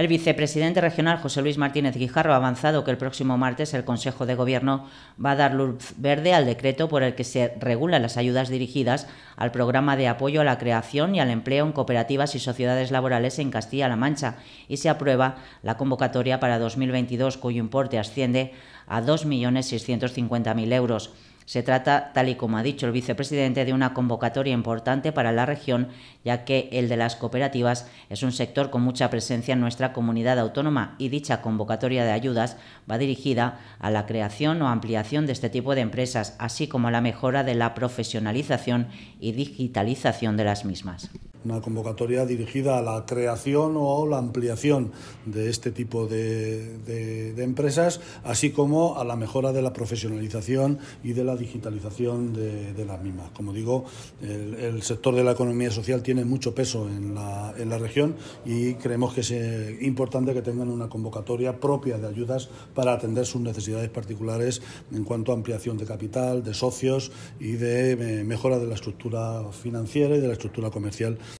El vicepresidente regional José Luis Martínez Guijarro ha avanzado que el próximo martes el Consejo de Gobierno va a dar luz verde al decreto por el que se regulan las ayudas dirigidas al programa de apoyo a la creación y al empleo en cooperativas y sociedades laborales en Castilla-La Mancha y se aprueba la convocatoria para 2022 cuyo importe asciende a 2.650.000 euros. Se trata, tal y como ha dicho el vicepresidente, de una convocatoria importante para la región, ya que el de las cooperativas es un sector con mucha presencia en nuestra comunidad autónoma y dicha convocatoria de ayudas va dirigida a la creación o ampliación de este tipo de empresas, así como a la mejora de la profesionalización y digitalización de las mismas una convocatoria dirigida a la creación o la ampliación de este tipo de, de, de, empresas, así como a la mejora de la profesionalización y de la digitalización de, las mismas. Como digo, el, sector de la economía social tiene mucho peso en la, región y creemos que es eh, importante que tengan una convocatoria propia de ayudas para atender sus necesidades particulares en cuanto a ampliación de capital, de socios y de eh, mejora de la estructura financiera y de la estructura comercial